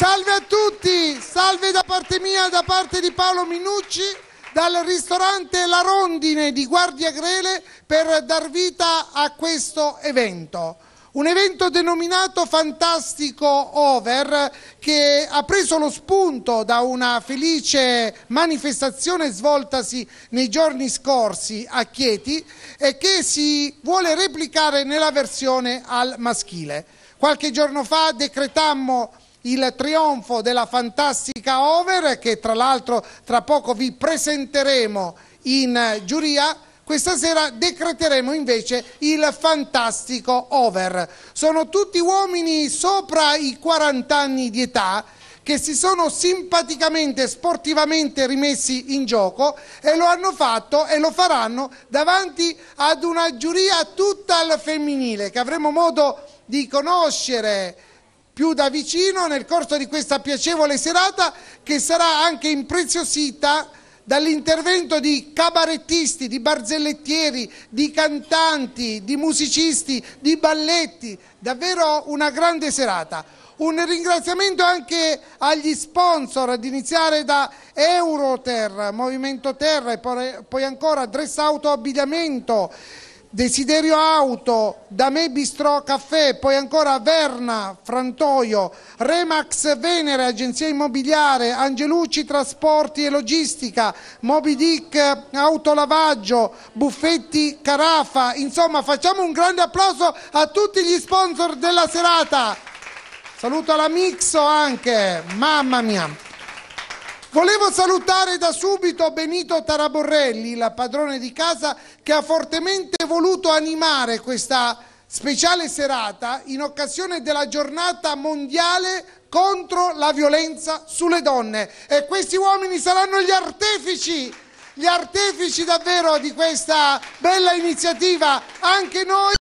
Salve a tutti, salve da parte mia, da parte di Paolo Minucci, dal ristorante La Rondine di Guardia Grele per dar vita a questo evento. Un evento denominato Fantastico Over che ha preso lo spunto da una felice manifestazione svoltasi nei giorni scorsi a Chieti e che si vuole replicare nella versione al maschile. Qualche giorno fa decretammo il trionfo della fantastica Over che tra l'altro tra poco vi presenteremo in eh, giuria. Questa sera decreteremo invece il fantastico Over. Sono tutti uomini sopra i 40 anni di età che si sono simpaticamente, sportivamente rimessi in gioco e lo hanno fatto e lo faranno davanti ad una giuria tutta al femminile che avremo modo di conoscere più da vicino nel corso di questa piacevole serata che sarà anche impreziosita dall'intervento di cabarettisti, di barzellettieri, di cantanti, di musicisti, di balletti, davvero una grande serata. Un ringraziamento anche agli sponsor, ad iniziare da Euroterra, Movimento Terra e poi ancora Dress Auto Abbigliamento, Desiderio Auto, da me Bistro Caffè, poi ancora Verna, Frantoio, Remax Venere, Agenzia Immobiliare, Angelucci Trasporti e Logistica, Moby Dick Autolavaggio, Buffetti Carafa, insomma facciamo un grande applauso a tutti gli sponsor della serata. Saluto la Mixo anche, mamma mia. Volevo salutare da subito Benito Taraborrelli, la padrone di casa, che ha fortemente voluto animare questa speciale serata in occasione della giornata mondiale contro la violenza sulle donne. E questi uomini saranno gli artefici, gli artefici davvero di questa bella iniziativa. Anche noi